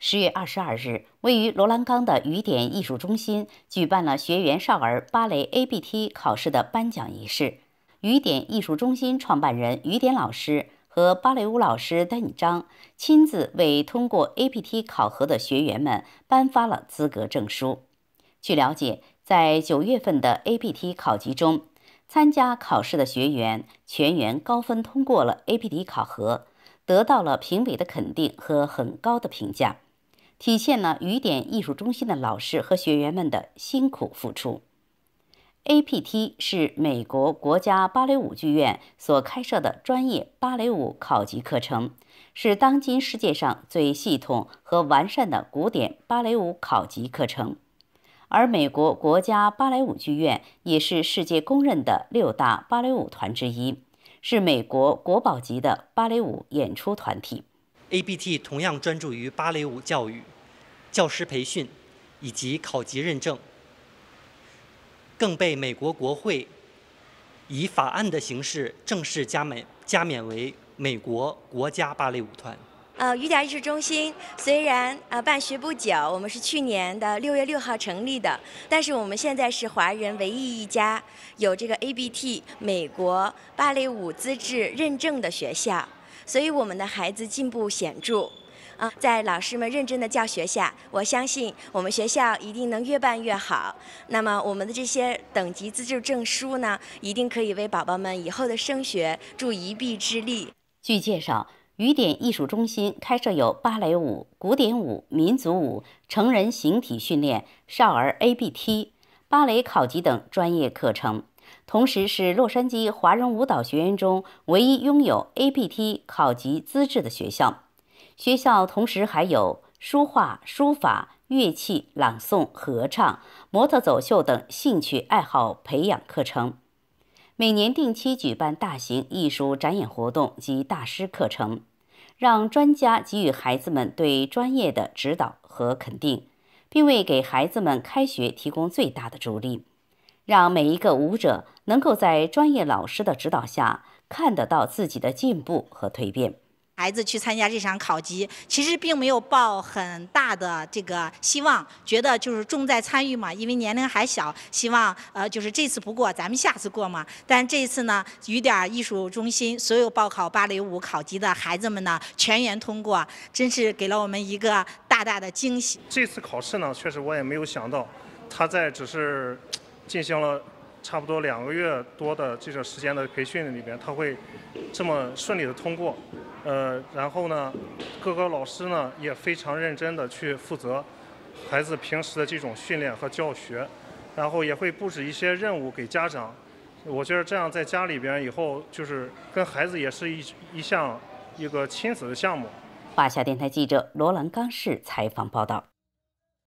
十月二十二日，位于罗兰岗的雨点艺术中心举办了学员少儿芭蕾 A B T 考试的颁奖仪式。雨点艺术中心创办人雨点老师和芭蕾舞老师丹尼张亲自为通过 A B T 考核的学员们颁发了资格证书。据了解，在九月份的 A B T 考级中，参加考试的学员全员高分通过了 A B T 考核，得到了评委的肯定和很高的评价。体现了雨点艺术中心的老师和学员们的辛苦付出。A.P.T 是美国国家芭蕾舞剧院所开设的专业芭蕾舞考级课程，是当今世界上最系统和完善的古典芭蕾舞考级课程。而美国国家芭蕾舞剧院也是世界公认的六大芭蕾舞团之一，是美国国宝级的芭蕾舞演出团体。ABT 同样专注于芭蕾舞教育、教师培训以及考级认证，更被美国国会以法案的形式正式加冕，加冕为美国国家芭蕾舞团。呃，雨点艺术中心虽然呃办学不久，我们是去年的六月六号成立的，但是我们现在是华人唯一一家有这个 ABT 美国芭蕾舞资质认证的学校。所以我们的孩子进步显著，啊，在老师们认真的教学下，我相信我们学校一定能越办越好。那么我们的这些等级资质证书呢，一定可以为宝宝们以后的升学助一臂之力。据介绍，雨点艺术中心开设有芭蕾舞、古典舞、民族舞、成人形体训练、少儿 ABT、芭蕾考级等专业课程。同时是洛杉矶华人舞蹈学院中唯一拥有 A p T 考级资质的学校。学校同时还有书画、书法、乐器、朗诵、合唱、模特走秀等兴趣爱好培养课程。每年定期举办大型艺术展演活动及大师课程，让专家给予孩子们对专业的指导和肯定，并为给孩子们开学提供最大的助力。让每一个舞者能够在专业老师的指导下，看得到自己的进步和蜕变。孩子去参加这场考级，其实并没有抱很大的这个希望，觉得就是重在参与嘛，因为年龄还小，希望呃就是这次不过，咱们下次过嘛。但这一次呢，雨点儿艺术中心所有报考芭蕾舞考级的孩子们呢，全员通过，真是给了我们一个大大的惊喜。这次考试呢，确实我也没有想到，他在只是。进行了差不多两个月多的这个时间的培训里边，他会这么顺利的通过。呃，然后呢，各个老师呢也非常认真的去负责孩子平时的这种训练和教学，然后也会布置一些任务给家长。我觉得这样在家里边以后就是跟孩子也是一一项一个亲子的项目。华夏电台记者罗兰刚摄采访报道。